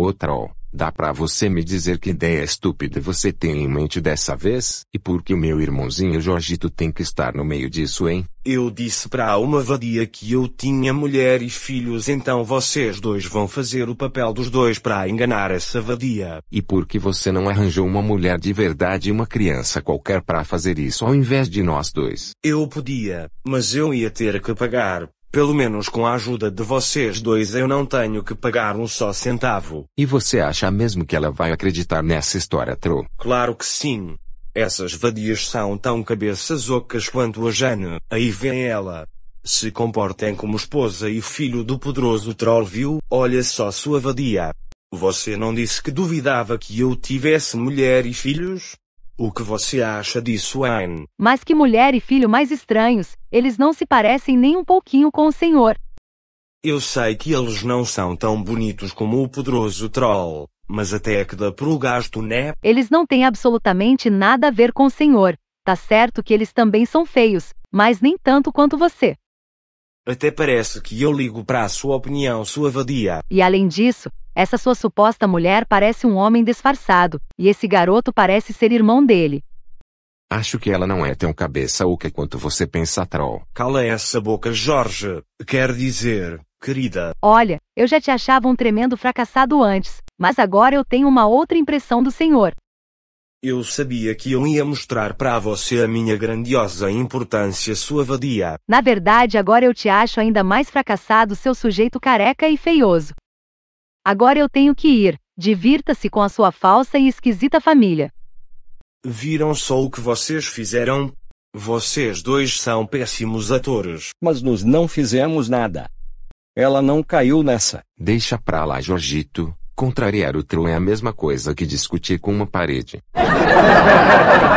Ô troll, dá pra você me dizer que ideia estúpida você tem em mente dessa vez? E por que o meu irmãozinho Jorgito tem que estar no meio disso, hein? Eu disse pra uma vadia que eu tinha mulher e filhos, então vocês dois vão fazer o papel dos dois para enganar essa vadia. E por que você não arranjou uma mulher de verdade e uma criança qualquer para fazer isso ao invés de nós dois? Eu podia, mas eu ia ter que pagar. Pelo menos com a ajuda de vocês dois eu não tenho que pagar um só centavo. E você acha mesmo que ela vai acreditar nessa história, Tro? Claro que sim. Essas vadias são tão cabeças ocas quanto a Jane. Aí vem ela. Se comportem como esposa e filho do poderoso troll, viu? Olha só sua vadia. Você não disse que duvidava que eu tivesse mulher e filhos? O que você acha disso, Anne? Mas que mulher e filho mais estranhos, eles não se parecem nem um pouquinho com o senhor. Eu sei que eles não são tão bonitos como o poderoso troll, mas até que dá pro gasto, né? Eles não têm absolutamente nada a ver com o senhor. Tá certo que eles também são feios, mas nem tanto quanto você. Até parece que eu ligo para a sua opinião, sua vadia. E além disso, essa sua suposta mulher parece um homem disfarçado, e esse garoto parece ser irmão dele. Acho que ela não é tão cabeça oca quanto você pensa, troll. Cala essa boca, Jorge. Quer dizer, querida. Olha, eu já te achava um tremendo fracassado antes, mas agora eu tenho uma outra impressão do senhor. Eu sabia que eu ia mostrar para você a minha grandiosa importância, sua vadia. Na verdade, agora eu te acho ainda mais fracassado, seu sujeito careca e feioso. Agora eu tenho que ir. Divirta-se com a sua falsa e esquisita família. Viram só o que vocês fizeram? Vocês dois são péssimos atores. Mas nós não fizemos nada. Ela não caiu nessa. Deixa pra lá, Jorgito. Contrariar o Tron é a mesma coisa que discutir com uma parede.